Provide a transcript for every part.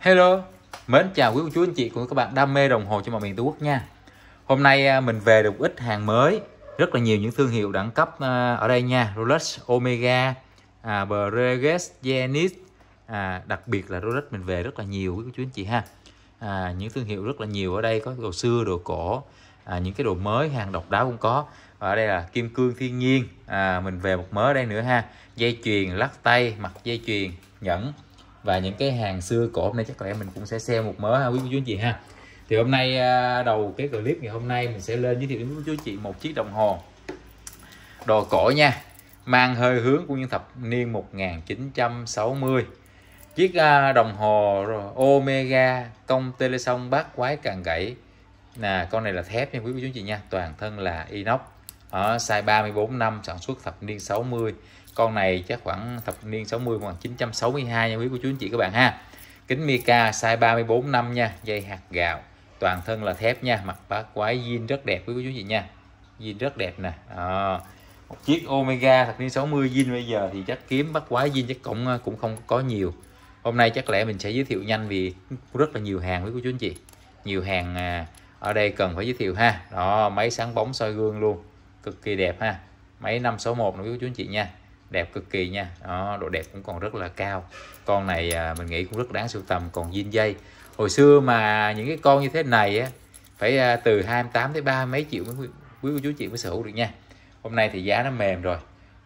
Hello, mến chào quý cô chú anh chị cùng các bạn đam mê đồng hồ trên mọi miền Tổ quốc nha. Hôm nay à, mình về được ít hàng mới, rất là nhiều những thương hiệu đẳng cấp à, ở đây nha. Rolex, Omega, à, Breguet, Zenith, à, đặc biệt là Rolex mình về rất là nhiều quý cô chú anh chị ha. À, những thương hiệu rất là nhiều ở đây có đồ xưa, đồ cổ, à, những cái đồ mới hàng độc đáo cũng có. Và ở đây là kim cương thiên nhiên, à, mình về một mớ ở đây nữa ha. Dây chuyền lắc tay, mặt dây chuyền, nhẫn và những cái hàng xưa cổ hôm nay chắc là em mình cũng sẽ xem một mớ ha quý cô chú anh chị ha thì hôm nay à, đầu cái clip ngày hôm nay mình sẽ lên giới thiệu đến quý chú chị một chiếc đồng hồ đồ cổ nha mang hơi hướng của những thập niên 1960 chiếc à, đồng hồ Omega công Telesong bát quái càng gãy là con này là thép nha quý cô chú chị nha toàn thân là inox ở size 34 năm sản xuất thập niên 60 con này chắc khoảng thập niên 60 khoảng 962 nha quý cô chú anh chị các bạn ha kính Mica size 34 năm nha dây hạt gạo toàn thân là thép nha mặt bát quái zin rất đẹp quý cô chú anh chị nha zin rất đẹp nè à, một chiếc Omega thập niên 60 zin bây giờ thì chắc kiếm bát quái zin chắc cũng ờ, cũng không có nhiều hôm nay chắc lẽ mình sẽ giới thiệu nhanh vì rất là nhiều hàng quý cô chú anh chị nhiều hàng à, ở đây cần phải giới thiệu ha đó máy sáng bóng soi gương luôn cực kỳ đẹp ha máy 561 nè quý cô chú anh chị nha đẹp cực kỳ nha đó, độ đẹp cũng còn rất là cao con này à, mình nghĩ cũng rất đáng sưu tầm còn zin dây hồi xưa mà những cái con như thế này á phải à, từ 28 tới ba mấy triệu mới quý cô chú chị mới sở hữu được nha hôm nay thì giá nó mềm rồi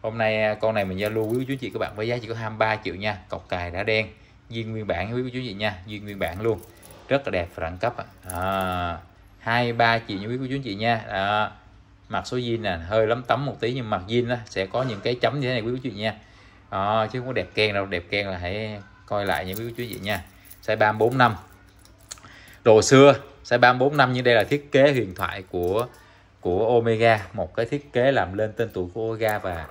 hôm nay à, con này mình giao lưu quý cô chú chị các bạn với giá chỉ có 23 triệu nha cọc cài đã đen duyên nguyên bản quý cô chú chị nha duyên nguyên bản luôn rất là đẹp và đẳng cấp à. À, 23 triệu như quý cô chú chị nha đó mặt số zin nè hơi lấm tấm một tí nhưng mặt zin đó, sẽ có những cái chấm như thế này quý cô chú vị nha à, chứ không có đẹp ken đâu đẹp ken là hãy coi lại những quý cô chú chị nha size 345 đồ xưa size 345 như đây là thiết kế huyền thoại của của Omega một cái thiết kế làm lên tên tuổi của Omega và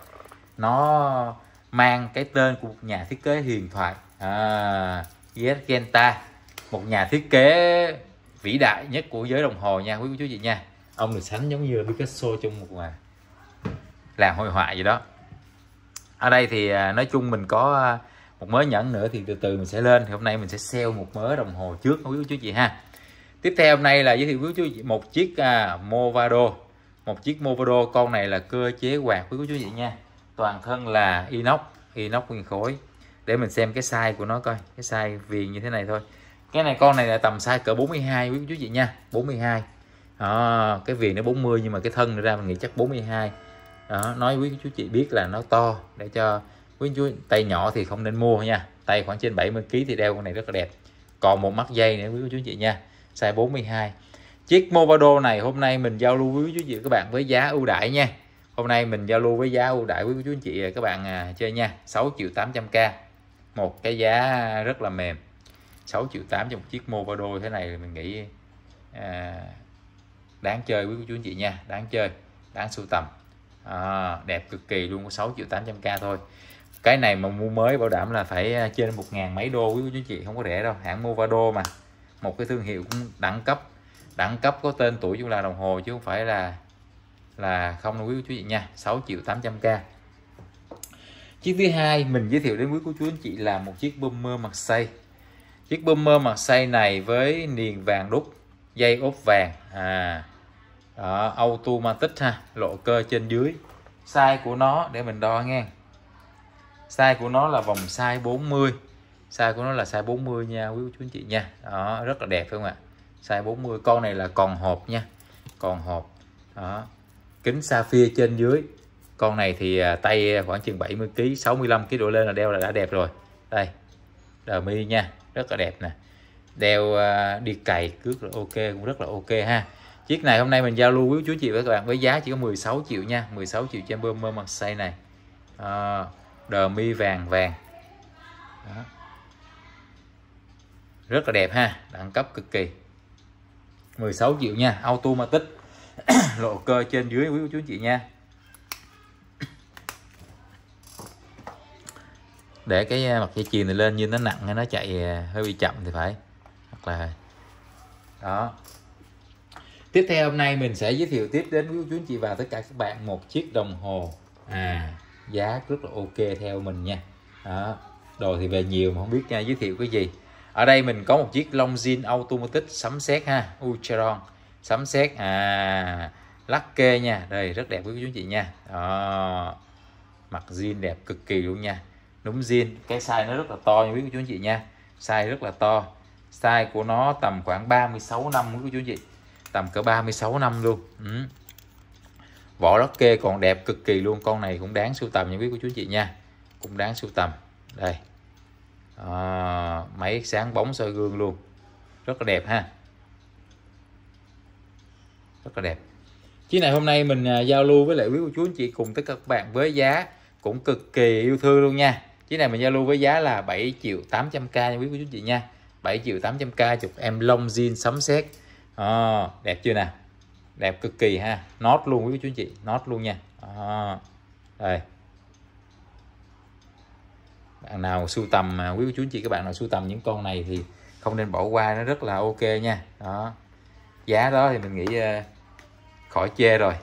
nó mang cái tên của một nhà thiết kế huyền thoại à, Yes Genta một nhà thiết kế vĩ đại nhất của giới đồng hồ nha quý cô chú chị nha ông được sánh giống như Picasso trong một ngoài làm hội họa gì đó ở đây thì à, nói chung mình có à, một mớ nhẫn nữa thì từ từ mình sẽ lên thì hôm nay mình sẽ sell một mớ đồng hồ trước quý cô chú chị ha tiếp theo hôm nay là giới thiệu quý chú chị một chiếc à, Movado một chiếc Movado con này là cơ chế quạt quý cô chú chị nha toàn thân là inox inox nguyên khối để mình xem cái size của nó coi cái size viền như thế này thôi cái này con này là tầm size cỡ 42 quý chú chị nha 42 à, cái viền nó 40 nhưng mà cái thân nó ra mình nghĩ chắc 42 đó nói quý chú chị biết là nó to để cho quý chú tay nhỏ thì không nên mua nha tay khoảng trên 70 kg thì đeo con này rất là đẹp còn một mắt dây nữa quý chú chị nha size 42 chiếc Movado này hôm nay mình giao lưu với quý chú chị các bạn với giá ưu đãi nha hôm nay mình giao lưu với giá ưu đãi quý chú chị các bạn à, chơi nha 6 triệu 800k một cái giá rất là mềm 6 triệu 8 cho một chiếc Movado thế này mình nghĩ à, đáng chơi quý cô chú anh chị nha đáng chơi đáng sưu tầm à, đẹp cực kỳ luôn có 6 triệu 800k thôi cái này mà mua mới bảo đảm là phải à, trên một ngàn mấy đô quý cô chú anh chị không có rẻ đâu hãng Movado mà một cái thương hiệu cũng đẳng cấp đẳng cấp có tên tuổi chúng là đồng hồ chứ không phải là là không đâu quý cô chú anh chị nha 6 triệu 800k chiếc thứ hai mình giới thiệu đến quý cô chú anh chị là một chiếc bummer mặt xây chiếc bummer mặt xây này với niền vàng đúc dây ốp vàng à đó, automatic ha lộ cơ trên dưới size của nó để mình đo nghe size của nó là vòng size 40 size của nó là size 40 nha quý chú anh chị nha đó rất là đẹp phải không ạ size 40 con này là còn hộp nha còn hộp đó kính sapphire trên dưới con này thì à, tay khoảng chừng 70 kg 65 kg đổ lên là đeo là đã đẹp rồi đây đờ mi nha rất là đẹp nè đeo à, đi cày cước là ok cũng rất là ok ha chiếc này hôm nay mình giao lưu quý chú chị và các bạn với giá chỉ có 16 triệu nha 16 triệu cho bơm mặt xây này à, đờ mi vàng vàng Đó. rất là đẹp ha đẳng cấp cực kỳ 16 triệu nha automatic lộ cơ trên dưới quý chú chị nha để cái à, mặt dây chuyền này lên như nó nặng hay nó chạy à, hơi bị chậm thì phải hoặc là đó tiếp theo hôm nay mình sẽ giới thiệu tiếp đến quý chú anh chị và tất cả các bạn một chiếc đồng hồ à giá rất là ok theo mình nha đó đồ thì về nhiều mà không biết nha, giới thiệu cái gì ở đây mình có một chiếc Longines Automatic sắm xét ha Ucheron sắm xét à lắc kê nha đây rất đẹp quý chú anh chị nha đó. mặt jean đẹp cực kỳ luôn nha núm jean cái size nó rất là to nha quý chú anh chị nha size rất là to size của nó tầm khoảng 36 năm quý chú anh chị tầm cỡ 36 năm luôn ừ. vỏ lót kê còn đẹp cực kỳ luôn con này cũng đáng sưu tầm những quý của chú chị nha cũng đáng sưu tầm đây à, máy sáng bóng soi gương luôn rất là đẹp ha rất là đẹp chiếc này hôm nay mình à, giao lưu với lại quý cô chú chị cùng tất cả các bạn với giá cũng cực kỳ yêu thương luôn nha chiếc này mình giao lưu với giá là 7 triệu 800k nha quý cô chú chị nha 7 triệu 800k chụp em long jean sắm sét à, đẹp chưa nè đẹp cực kỳ ha nốt luôn quý chú anh chị nốt luôn nha à, ờ, đây bạn nào sưu tầm quý chú anh chị các bạn nào sưu tầm những con này thì không nên bỏ qua nó rất là ok nha đó giá đó thì mình nghĩ ờ, khỏi chê rồi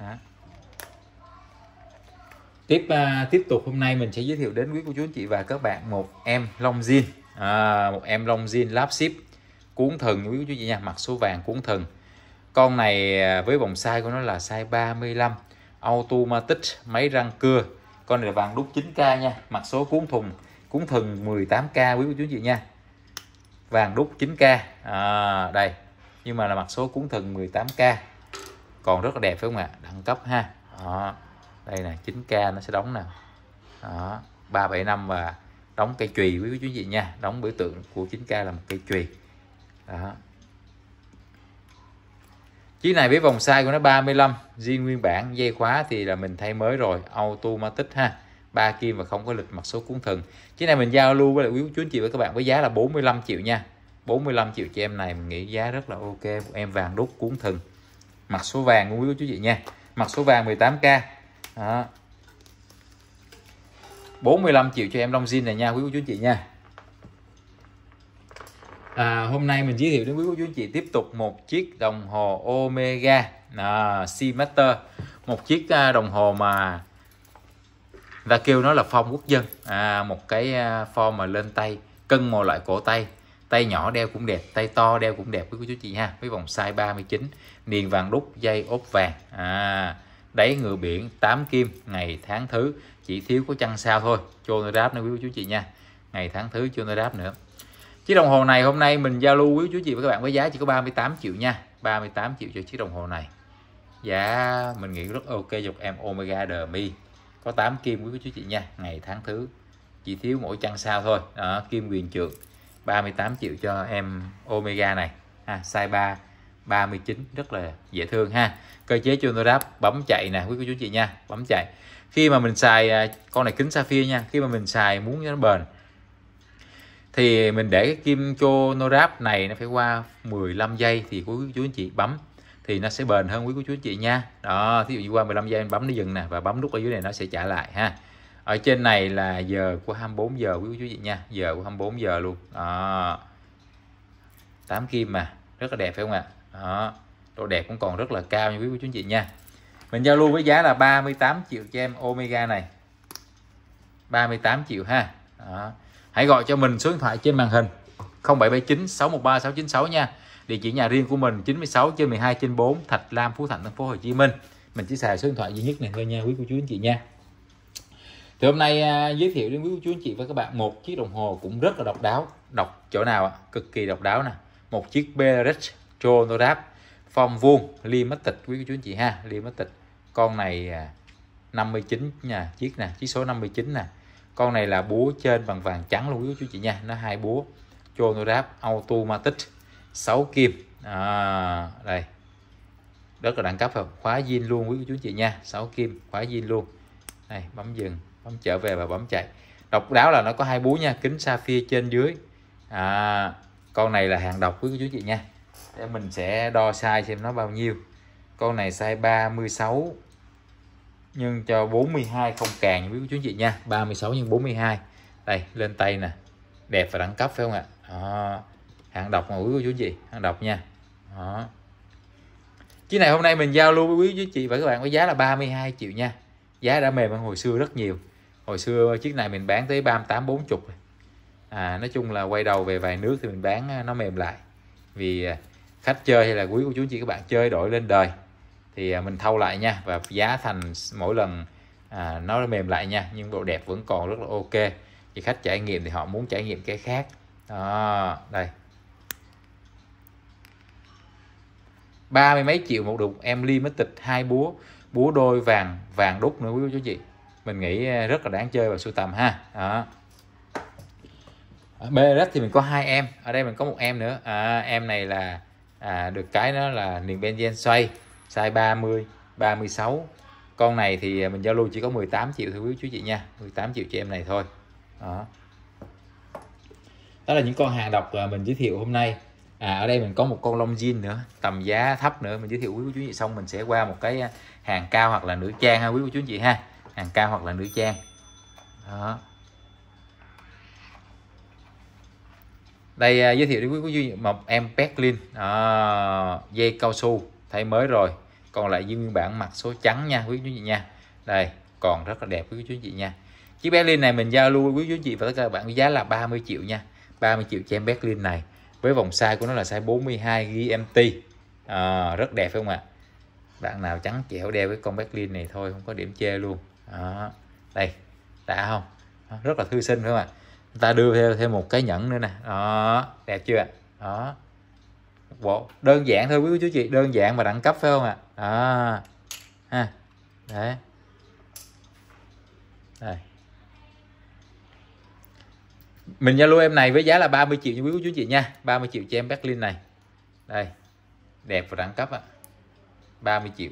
đó. tiếp tiếp tục hôm nay mình sẽ giới thiệu đến quý cô chú anh chị và các bạn một em long jean à, một em long jean láp ship cuốn thần quý chú chị nha mặt số vàng cuốn thần con này à, với vòng size của nó là size 35 automatic máy răng cưa con này là vàng đúc 9k nha mặt số cuốn thùng cuốn thần 18k quý chú chị nha vàng đúc 9k à, đây nhưng mà là mặt số cuốn thần 18k còn rất là đẹp phải không ạ đẳng cấp ha đó. đây nè 9k nó sẽ đóng nè đó. 375 và đóng cây chùy quý chú chị nha đóng biểu tượng của 9k là một cây chùy đó chiếc này với vòng size của nó 35 riêng nguyên bản dây khóa thì là mình thay mới rồi automatic ha ba kim và không có lịch mặt số cuốn thần chiếc này mình giao lưu với lại quý chú anh chị và các bạn với giá là 45 triệu nha 45 triệu cho em này mình nghĩ giá rất là ok một em vàng đốt cuốn thần mặt số vàng của quý chú chị nha mặt số vàng 18k đó. 45 triệu cho em long zin này nha quý cô chú chị nha à, hôm nay mình giới thiệu đến quý cô chú anh chị tiếp tục một chiếc đồng hồ Omega à, Seamaster một chiếc à, đồng hồ mà ta kêu nó là form quốc dân à, một cái à, form mà lên tay cân mò loại cổ tay tay nhỏ đeo cũng đẹp tay to đeo cũng đẹp quý cô chú chị ha với vòng size 39 niền vàng đúc dây ốp vàng à, đáy ngựa biển 8 kim ngày tháng thứ chỉ thiếu có chăn sao thôi chôn đáp nữa quý cô chú chị nha ngày tháng thứ nó đáp nữa chiếc đồng hồ này hôm nay mình giao lưu quý chú chị và các bạn với giá chỉ có 38 triệu nha 38 triệu cho chiếc đồng hồ này giá mình nghĩ rất ok dọc em Omega Demi có 8 kim quý chú chị nha ngày tháng thứ chỉ thiếu mỗi chăn sao thôi đó, kim quyền trượng 38 triệu cho em Omega này ha, size 3 39 rất là dễ thương ha cơ chế cho tôi đáp bấm chạy nè quý cô chú chị nha bấm chạy khi mà mình xài à, con này kính sapphire nha khi mà mình xài muốn cho nó bền thì mình để cái kim cho no ráp này nó phải qua 15 giây thì quý chú anh chị bấm thì nó sẽ bền hơn quý cô chú anh chị nha đó thí dụ như qua 15 giây anh bấm nó dừng nè và bấm nút ở dưới này nó sẽ trả lại ha ở trên này là giờ của 24 giờ quý cô chú anh chị nha giờ của 24 giờ luôn đó 8 kim mà rất là đẹp phải không ạ đó độ đẹp cũng còn rất là cao nha quý cô chú anh chị nha mình giao lưu với giá là 38 triệu cho em Omega này 38 triệu ha đó hãy gọi cho mình số điện thoại trên màn hình 0779 613 696 nha địa chỉ nhà riêng của mình 96 trên 12 trên 4 Thạch Lam Phú Thạnh thành phố Hồ Chí Minh mình chỉ xài số điện thoại duy nhất này thôi nha quý cô chú anh chị nha thì hôm nay à, giới thiệu đến quý cô chú anh chị và các bạn một chiếc đồng hồ cũng rất là độc đáo độc chỗ nào ạ cực kỳ độc đáo nè một chiếc Berich Chronograph form vuông limited quý cô chú anh chị ha limited con này 59 à, nha chiếc nè chiếc số 59 nè con này là búa trên bằng vàng trắng luôn quý chú chị nha nó hai búa chronograph automatic 6 kim à, đây rất là đẳng cấp rồi khóa zin luôn quý chú chị nha 6 kim khóa zin luôn này bấm dừng bấm trở về và bấm chạy độc đáo là nó có hai búa nha kính sapphire trên dưới à, con này là hàng độc quý chú chị nha để mình sẽ đo size xem nó bao nhiêu con này size 36 nhân cho 42 không càng nha quý chú anh chị nha 36 nhân 42 đây lên tay nè đẹp và đẳng cấp phải không ạ đó. hạng độc mà quý chú anh chị hạng độc nha đó. chiếc này hôm nay mình giao lưu với quý chú chị và các bạn với giá là 32 triệu nha giá đã mềm hơn hồi xưa rất nhiều hồi xưa chiếc này mình bán tới 38 40 à, nói chung là quay đầu về vài nước thì mình bán à, nó mềm lại vì à, khách chơi hay là quý của chú chị các bạn chơi đổi lên đời thì à, mình thâu lại nha và giá thành mỗi lần à, nó mềm lại nha nhưng độ đẹp vẫn còn rất là ok thì khách trải nghiệm thì họ muốn trải nghiệm cái khác đó đây ba mươi mấy triệu một đục em limited hai búa búa đôi vàng vàng đúc nữa quý chú chị mình nghĩ à, rất là đáng chơi và sưu tầm ha đó Beret thì mình có hai em ở đây mình có một em nữa à, em này là à, được cái nó là niềng benzen xoay size 30 36 con này thì à, mình giao lưu chỉ có 18 triệu thôi quý chú chị nha 18 triệu cho em này thôi đó đó là những con hàng độc à, mình giới thiệu hôm nay à, ở đây mình có một con lông jean nữa tầm giá thấp nữa mình giới thiệu quý cô chú chị xong mình sẽ qua một cái à, hàng cao hoặc là nữ trang ha quý cô chú chị ha hàng cao hoặc là nữ trang đó đây giới thiệu đến quý cô chú chị một em Berlin à, dây cao su thay mới rồi còn lại dương nguyên bản mặt số trắng nha quý chú chị nha đây còn rất là đẹp quý chú chị nha chiếc Berlin này mình giao lưu quý chú chị và tất cả các bạn với giá là 30 triệu nha 30 triệu cho em Berlin này với vòng size của nó là size 42 GMT à, rất đẹp phải không ạ bạn nào trắng trẻo đeo cái con Berlin này thôi không có điểm chê luôn à, đây đã không rất là thư sinh phải không ạ ta đưa theo thêm một cái nhẫn nữa nè đó đẹp chưa ạ đó bộ đơn giản thôi quý cô chú chị đơn giản mà đẳng cấp phải không ạ à? à ha đấy đây mình giao lưu em này với giá là 30 triệu cho quý cô chú chị nha 30 triệu cho em Berlin này đây đẹp và đẳng cấp ạ à. 30 triệu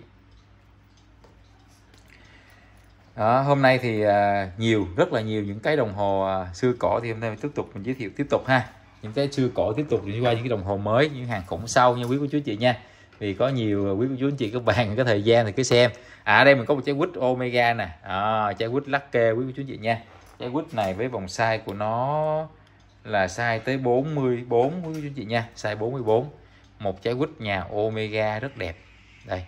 đó, hôm nay thì à, nhiều rất là nhiều những cái đồng hồ à, xưa cổ thì hôm nay mình tiếp tục mình giới thiệu tiếp tục ha những cái xưa cổ tiếp tục đi qua những cái đồng hồ mới những hàng khủng sau nha quý cô chú chị nha vì có nhiều quý cô chú anh chị các bạn có thời gian thì cứ xem à ở đây mình có một trái quýt omega nè à, trái quýt lắc kê quý cô chú chị nha trái quýt này với vòng size của nó là size tới 44 quý cô chú chị nha size 44 một trái quýt nhà Omega rất đẹp đây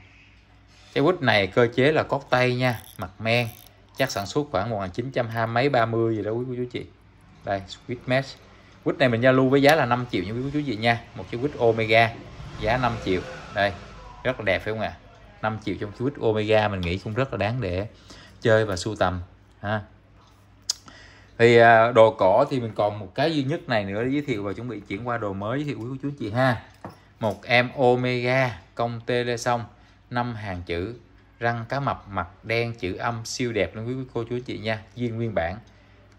trái quýt này cơ chế là cót tay nha mặt men chắc sản xuất khoảng 1920 mấy 30 gì đó quý cô chú chị đây sweet mesh quýt này mình giao lưu với giá là 5 triệu như quý chú chị nha một chiếc quýt Omega giá 5 triệu đây rất là đẹp phải không ạ à? 5 triệu trong quýt Omega mình nghĩ cũng rất là đáng để chơi và sưu tầm ha thì à, đồ cổ thì mình còn một cái duy nhất này nữa để giới thiệu và chuẩn bị chuyển qua đồ mới thì quý chú chị ha một em Omega công tê lê xong năm hàng chữ răng cá mập mặt đen chữ âm siêu đẹp luôn quý cô chú chị nha viên nguyên bản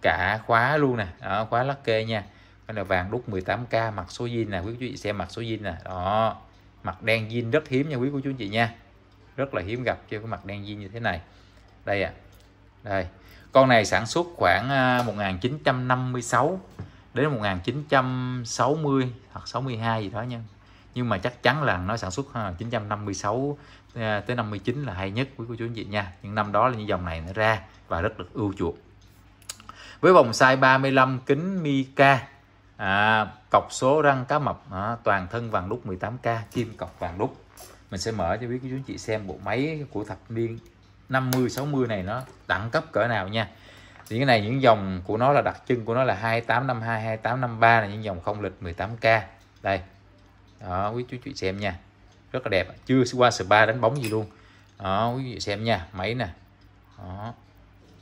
cả khóa luôn nè khóa lắc kê nha con nào vàng đúc 18k mặt số zin nè quý cô chú chị xem mặt số zin nè đó mặt đen zin rất hiếm nha quý cô chú chị nha rất là hiếm gặp cho cái mặt đen zin như thế này đây ạ à. đây con này sản xuất khoảng 1956 à, đến 1960 hoặc 62 gì đó nha nhưng mà chắc chắn là nó sản xuất 956 à, à, tới 59 là hay nhất quý cô chú chị nha những năm đó là những dòng này nó ra và rất được ưu chuộng với vòng size 35 kính mica à, cọc số răng cá mập à, toàn thân vàng đúc 18k kim cọc vàng đúc mình sẽ mở cho quý chú chị xem bộ máy của thập niên 50 60 này nó đẳng cấp cỡ nào nha thì cái này những dòng của nó là đặc trưng của nó là 2852 2853 là những dòng không lịch 18k đây đó quý chú chị xem nha rất là đẹp chưa qua spa đánh bóng gì luôn đó quý chị xem nha máy nè đó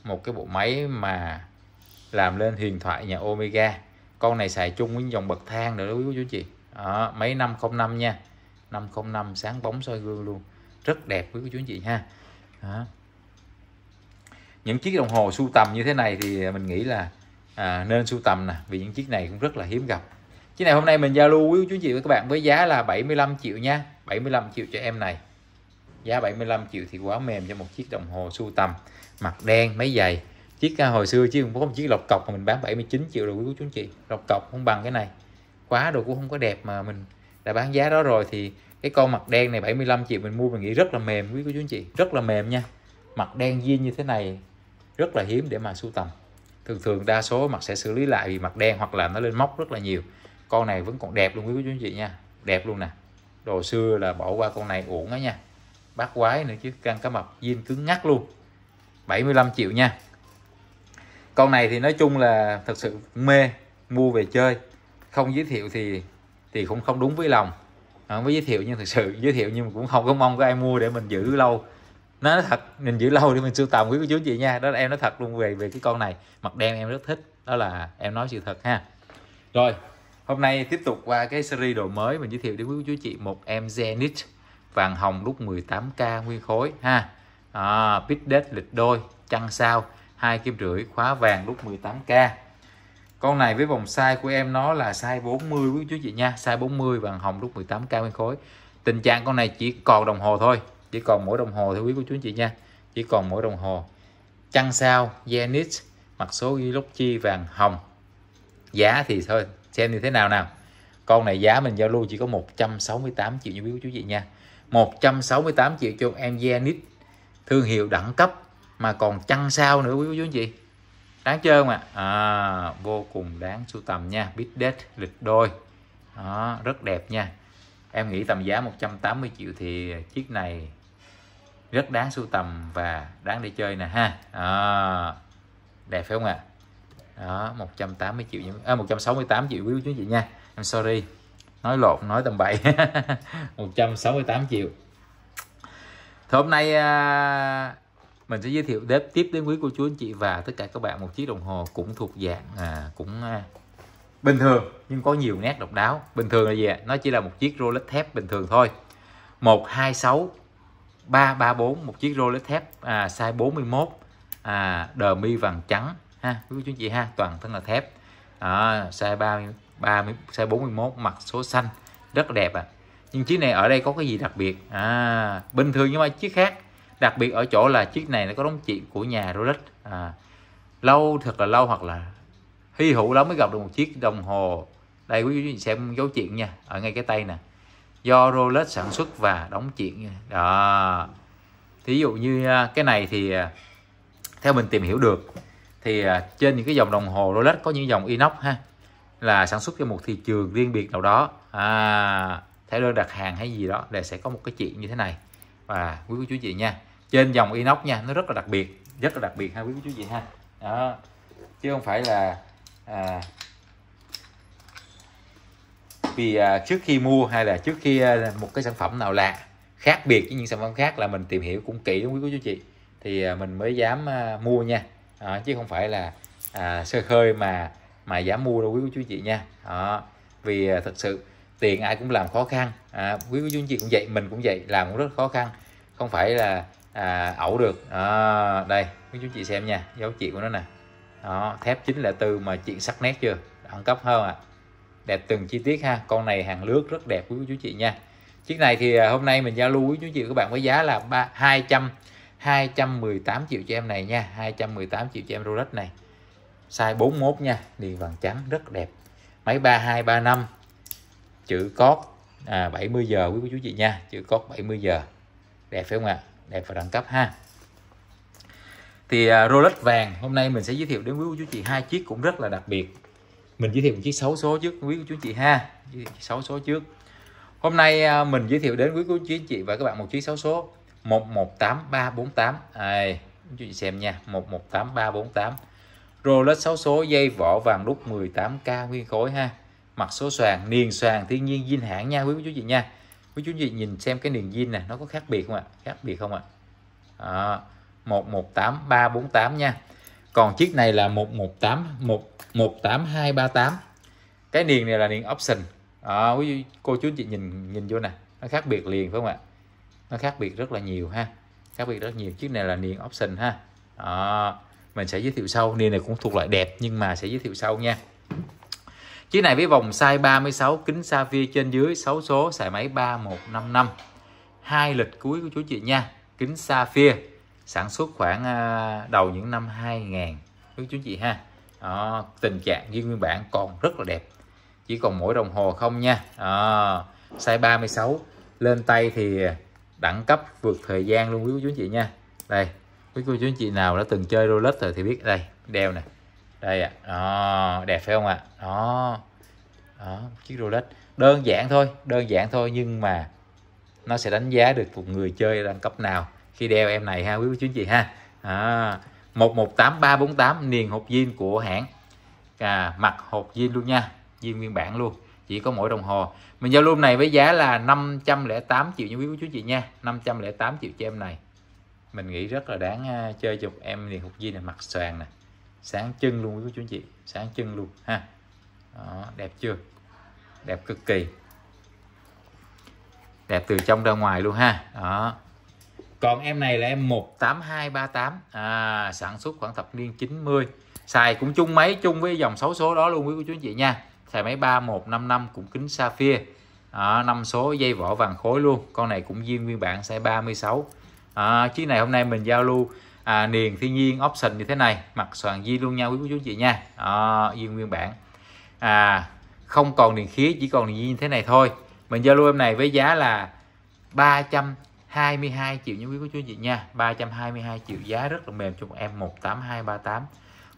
một cái bộ máy mà làm lên huyền thoại nhà Omega con này xài chung với dòng bậc thang nữa đó quý cô chú chị à, mấy 505 nha 505 sáng bóng soi gương luôn rất đẹp quý cô chú chị ha à. những chiếc đồng hồ sưu tầm như thế này thì mình nghĩ là à, nên sưu tầm nè vì những chiếc này cũng rất là hiếm gặp chiếc này hôm nay mình giao lưu quý chú chị và các bạn với giá là 75 triệu nha 75 triệu cho em này giá 75 triệu thì quá mềm cho một chiếc đồng hồ sưu tầm mặt đen mấy giày chiếc à, hồi xưa chứ không có một chiếc lọc cọc mà mình bán 79 triệu rồi quý cô chú anh chị lọc cọc không bằng cái này quá đồ cũng không có đẹp mà mình đã bán giá đó rồi thì cái con mặt đen này 75 triệu mình mua mình nghĩ rất là mềm quý cô chú anh chị rất là mềm nha mặt đen viên như thế này rất là hiếm để mà sưu tầm thường thường đa số mặt sẽ xử lý lại vì mặt đen hoặc là nó lên móc rất là nhiều con này vẫn còn đẹp luôn quý cô chú anh chị nha đẹp luôn nè đồ xưa là bỏ qua con này uổng đó nha bát quái nữa chứ căn cá mập viên cứng ngắt luôn 75 triệu nha con này thì nói chung là thật sự mê mua về chơi không giới thiệu thì thì cũng không đúng với lòng không có giới thiệu nhưng thật sự giới thiệu nhưng cũng không có mong có ai mua để mình giữ lâu nó thật mình giữ lâu để mình sưu tầm quý cô chú chị nha đó là em nói thật luôn về về cái con này mặt đen em rất thích đó là em nói sự thật ha rồi hôm nay tiếp tục qua cái series đồ mới mình giới thiệu đến quý cô chú chị một em Zenith vàng hồng lúc 18k nguyên khối ha à, bit date lịch đôi chăn sao hai kim rưỡi khóa vàng đúc 18k con này với vòng size của em nó là size 40 quý chú chị nha size 40 vàng hồng đúc 18k nguyên khối tình trạng con này chỉ còn đồng hồ thôi chỉ còn mỗi đồng hồ thôi quý cô chú chị nha chỉ còn mỗi đồng hồ chăn sao Zenith mặt số ghi lốc chi vàng hồng giá thì thôi xem như thế nào nào con này giá mình giao lưu chỉ có 168 triệu như quý cô chú chị nha 168 triệu cho em Zenith thương hiệu đẳng cấp mà còn chăn sao nữa quý cô chú anh chị đáng chơi không ạ à? à, vô cùng đáng sưu tầm nha big date lịch đôi đó, rất đẹp nha em nghĩ tầm giá 180 triệu thì chiếc này rất đáng sưu tầm và đáng để chơi nè ha à, đẹp phải không ạ à? đó 180 triệu à, 168 triệu quý cô chú anh chị nha em sorry nói lộn nói tầm bậy 168 triệu thì hôm nay à mình sẽ giới thiệu đếp tiếp đến quý cô chú anh chị và tất cả các bạn một chiếc đồng hồ cũng thuộc dạng à, cũng à, bình thường nhưng có nhiều nét độc đáo bình thường là gì ạ nó chỉ là một chiếc Rolex thép bình thường thôi 126 334 một chiếc Rolex thép à, size 41 à, đờ mi vàng trắng ha quý cô chú anh chị ha toàn thân là thép à, size 30 30 size 41 mặt số xanh rất đẹp à nhưng chiếc này ở đây có cái gì đặc biệt à bình thường nhưng mà chiếc khác đặc biệt ở chỗ là chiếc này nó có đóng chuyện của nhà Rolex à, lâu thật là lâu hoặc là hy hữu lắm mới gặp được một chiếc đồng hồ đây quý vị xem dấu chuyện nha ở ngay cái tay nè do Rolex sản xuất và đóng chuyện đó thí dụ như à, cái này thì à, theo mình tìm hiểu được thì à, trên những cái dòng đồng hồ Rolex có những dòng inox ha là sản xuất cho một thị trường riêng biệt nào đó à, theo đơn đặt hàng hay gì đó để sẽ có một cái chuyện như thế này và quý cô chú chị nha trên dòng inox nha nó rất là đặc biệt rất là đặc biệt ha quý cô chú chị ha đó chứ không phải là à, vì à, trước khi mua hay là trước khi à, một cái sản phẩm nào lạ khác biệt với những sản phẩm khác là mình tìm hiểu cũng kỹ đúng quý cô chú chị thì à, mình mới dám à, mua nha à, chứ không phải là à, sơ khơi mà mà dám mua đâu quý cô chú chị nha đó vì à, thật sự tiền ai cũng làm khó khăn à, quý quý chú chị cũng vậy mình cũng vậy làm cũng rất khó khăn không phải là à, ẩu được à, đây quý chú chị xem nha dấu chị của nó nè đó, thép chính là từ mà chị sắc nét chưa đẳng cấp hơn à đẹp từng chi tiết ha con này hàng lướt rất đẹp quý chú chị nha chiếc này thì à, hôm nay mình giao lưu quý chú chị các bạn với giá là ba hai trăm hai trăm mười tám triệu cho em này nha hai trăm mười tám triệu cho em Rolex này size 41 nha liền vàng trắng rất đẹp máy ba ba hai năm chữ cót à, 70 giờ quý cô chú chị nha chữ cót 70 giờ đẹp phải không ạ đẹp và đẳng cấp ha thì uh, Rolex vàng hôm nay mình sẽ giới thiệu đến quý cô chú chị hai chiếc cũng rất là đặc biệt mình giới thiệu một chiếc 6 số trước quý cô chú chị ha giới thiệu 6 số trước hôm nay uh, mình giới thiệu đến quý cô chú chị và các bạn một chiếc 6 số 118348 ai chú chị xem nha 118348 Rolex 6 số dây vỏ vàng đúc 18k nguyên khối ha mặt số xoàn niền xoàn thiên nhiên dinh hãng nha quý chú chị nha quý chú chị nhìn xem cái niền dinh này nó có khác biệt không ạ khác biệt không ạ à? một nha còn chiếc này là một một cái niền này là niền option à, quý cô chú chị nhìn nhìn vô nè nó khác biệt liền phải không ạ nó khác biệt rất là nhiều ha khác biệt rất nhiều chiếc này là niền option ha à, mình sẽ giới thiệu sau niền này cũng thuộc loại đẹp nhưng mà sẽ giới thiệu sau nha Chiếc này với vòng size 36, kính sapphire trên dưới, 6 số, xài máy 3155. Hai lịch cuối của chú chị nha, kính sapphire sản xuất khoảng à, đầu những năm 2000 quý chú chị ha. Đó, tình trạng như nguyên bản còn rất là đẹp. Chỉ còn mỗi đồng hồ không nha. Đó, size 36 lên tay thì đẳng cấp vượt thời gian luôn quý cô chú chị nha. Đây, quý cô chú chị nào đã từng chơi rolex rồi thì biết đây, đeo nè đây ạ à. đẹp phải không ạ đó đó chiếc rolex đơn giản thôi đơn giản thôi nhưng mà nó sẽ đánh giá được một người chơi đẳng cấp nào khi đeo em này ha quý quý anh chị ha à, 118348 niền hộp zin của hãng à, mặt hộp zin luôn nha zin nguyên bản luôn chỉ có mỗi đồng hồ mình giao luôn này với giá là 508 triệu nha quý cô chú chị nha 508 triệu cho em này mình nghĩ rất là đáng à, chơi chụp em liền hộp zin này mặt xoàn này sáng chân luôn quý cô chú anh chị sáng chân luôn ha Đó, đẹp chưa đẹp cực kỳ đẹp từ trong ra ngoài luôn ha Đó. còn em này là em 18238 à, sản xuất khoảng thập niên 90 xài cũng chung máy chung với dòng 6 số đó luôn quý cô chú anh chị nha xài máy 3155 cũng kính sapphire à, 5 số dây vỏ vàng khối luôn con này cũng viên nguyên bản size 36 à, chiếc này hôm nay mình giao lưu à, niền thiên nhiên option như thế này mặt soạn di luôn nha quý cô chú chị nha à, di nguyên bản à không còn niền khí chỉ còn niền như thế này thôi mình giao lưu em này với giá là 322 triệu nha quý cô chú chị nha 322 triệu giá rất là mềm cho một em 18238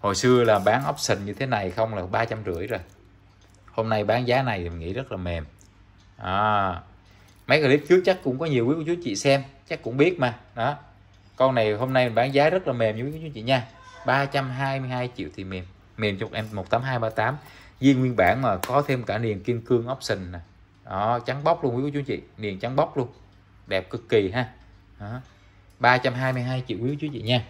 hồi xưa là bán option như thế này không là ba trăm rưỡi rồi hôm nay bán giá này thì mình nghĩ rất là mềm à, mấy clip trước chắc cũng có nhiều quý cô chú chị xem chắc cũng biết mà đó con này hôm nay mình bán giá rất là mềm như quý anh chị nha 322 triệu thì mềm mềm cho em 18238 viên nguyên bản mà có thêm cả niền kim cương option nè đó trắng bóc luôn quý cô chú chị niền trắng bóc luôn đẹp cực kỳ ha đó. 322 triệu quý cô chú chị nha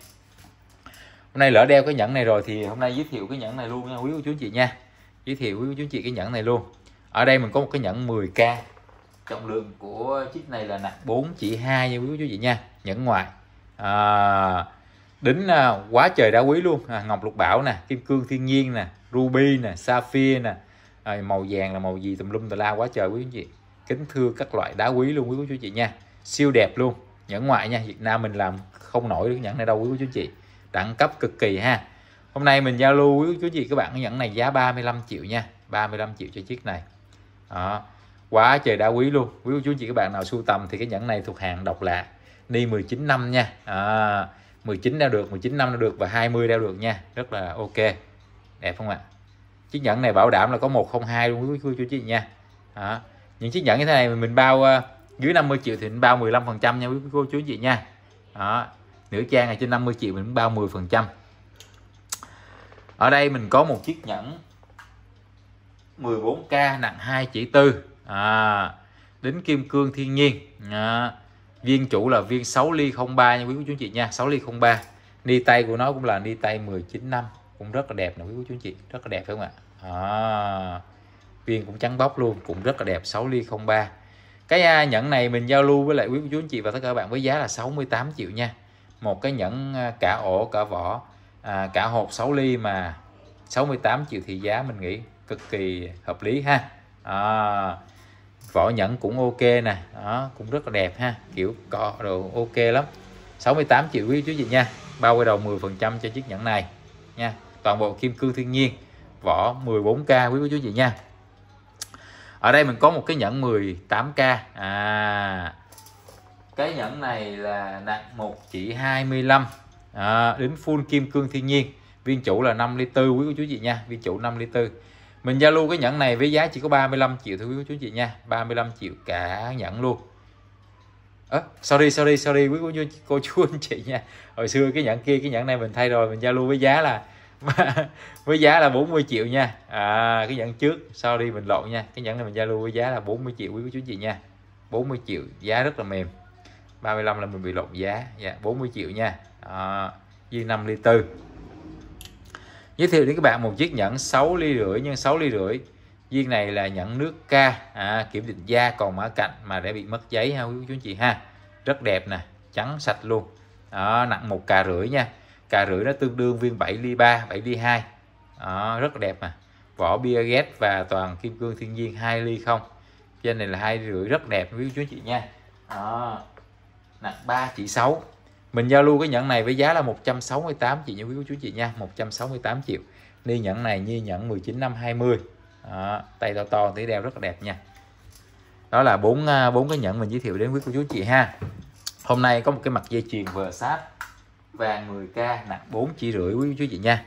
hôm nay lỡ đeo cái nhẫn này rồi thì hôm nay giới thiệu cái nhẫn này luôn nha quý cô chú chị nha giới thiệu quý cô chú chị cái nhẫn này luôn ở đây mình có một cái nhẫn 10k trọng lượng của chiếc này là nặng 4 chỉ 2 nha quý cô chú chị nha nhẫn ngoài à, đính à, quá trời đá quý luôn à, ngọc lục bảo nè kim cương thiên nhiên nè ruby nè sapphire nè à, màu vàng là màu gì tùm lum tà la quá trời quý anh chị kính thưa các loại đá quý luôn quý cô chú chị nha siêu đẹp luôn nhẫn ngoại nha Việt Nam mình làm không nổi cái nhẫn này đâu quý cô chú chị đẳng cấp cực kỳ ha hôm nay mình giao lưu quý cô chú chị các bạn cái nhẫn này giá 35 triệu nha 35 triệu cho chiếc này đó. quá trời đá quý luôn quý cô chú chị các bạn nào sưu tầm thì cái nhẫn này thuộc hàng độc lạ ni 19 năm nha à, 19 đeo được 19 năm đeo được và 20 đeo được nha rất là ok đẹp không ạ à? chiếc nhẫn này bảo đảm là có 102 luôn quý cô chú chị nha à, những chiếc nhẫn như thế này mình bao à, dưới 50 triệu thì mình bao 15 phần trăm nha quý cô chú chị nha đó nữ trang này trên 50 triệu mình bao 10 phần trăm ở đây mình có một chiếc nhẫn 14k nặng 2 chỉ tư à, đính kim cương thiên nhiên à, viên chủ là viên 6 ly 03 nha quý cô chú anh chị nha 6 ly 03 ni tay của nó cũng là ni tay 19 năm cũng rất là đẹp nè quý cô chú anh chị rất là đẹp phải không ạ à, viên cũng trắng bóc luôn cũng rất là đẹp 6 ly 03 cái à, nhẫn này mình giao lưu với lại quý cô chú anh chị và tất cả các bạn với giá là 68 triệu nha một cái nhẫn à, cả ổ cả vỏ à, cả hộp 6 ly mà 68 triệu thì giá mình nghĩ cực kỳ hợp lý ha à, vỏ nhẫn cũng ok nè đó cũng rất là đẹp ha kiểu cọ đồ ok lắm 68 triệu quý chú chị nha bao quay đầu 10 phần trăm cho chiếc nhẫn này nha toàn bộ kim cương thiên nhiên vỏ 14k quý chú chị nha ở đây mình có một cái nhẫn 18k à cái nhẫn này là nặng một chỉ 25 à, đến full kim cương thiên nhiên viên chủ là 5 ly tư quý cô chú chị nha viên chủ 5 ly tư mình giao lưu cái nhẫn này với giá chỉ có 35 triệu thôi quý cô chú chị nha 35 triệu cả nhẫn luôn à, sorry sorry sorry quý cô chú, cô chú anh chị nha hồi xưa cái nhẫn kia cái nhẫn này mình thay rồi mình giao lưu với giá là với giá là 40 triệu nha à, cái nhẫn trước sorry mình lộn nha cái nhẫn này mình giao lưu với giá là 40 triệu quý cô chú chị nha 40 triệu giá rất là mềm 35 là mình bị lộn giá dạ yeah, 40 triệu nha à, viên 5 ly 4 giới thiệu đến các bạn một chiếc nhẫn 6 ly rưỡi nhân 6 ly rưỡi viên này là nhẫn nước ca à, kiểm định da còn mã cạnh mà đã bị mất giấy ha quý chú chị ha rất đẹp nè trắng sạch luôn đó, nặng một cà rưỡi nha cà rưỡi nó tương đương viên 7 ly 3 7 ly 2 đó, rất đẹp mà vỏ bia ghét và toàn kim cương thiên nhiên 2 ly không trên này là hai rưỡi rất đẹp quý chú chị nha đó, nặng 3 chỉ 6 mình giao lưu cái nhẫn này với giá là 168 chị như quý cô chú chị nha 168 triệu đi nhẫn này như nhẫn 19 năm 20 đó, tay to to tí đeo rất là đẹp nha đó là bốn à, bốn cái nhẫn mình giới thiệu đến quý cô chú chị ha hôm nay có một cái mặt dây chuyền vờ sáp vàng 10k nặng 4 chỉ rưỡi quý cô chú chị nha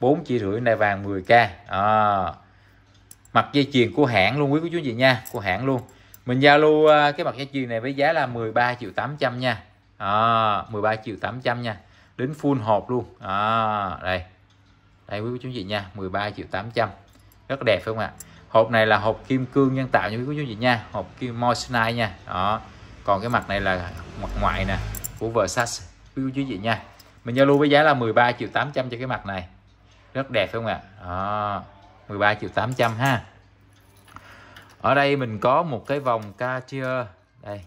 4 chỉ rưỡi này vàng 10k à. mặt dây chuyền của hãng luôn quý cô chú chị nha của hãng luôn mình giao lưu à, cái mặt dây chuyền này với giá là 13 triệu 800 nha à, 13 triệu 800 nha đến full hộp luôn à, đây đây quý chú chị nha 13 triệu 800 rất đẹp phải không ạ hộp này là hộp kim cương nhân tạo như quý chú chị nha hộp kim moissanite nha đó còn cái mặt này là mặt ngoại nè của Versace quý chú chị nha mình giao lưu với giá là 13 triệu 800 cho cái mặt này rất đẹp phải không ạ đó, 13 triệu 800 ha ở đây mình có một cái vòng Cartier đây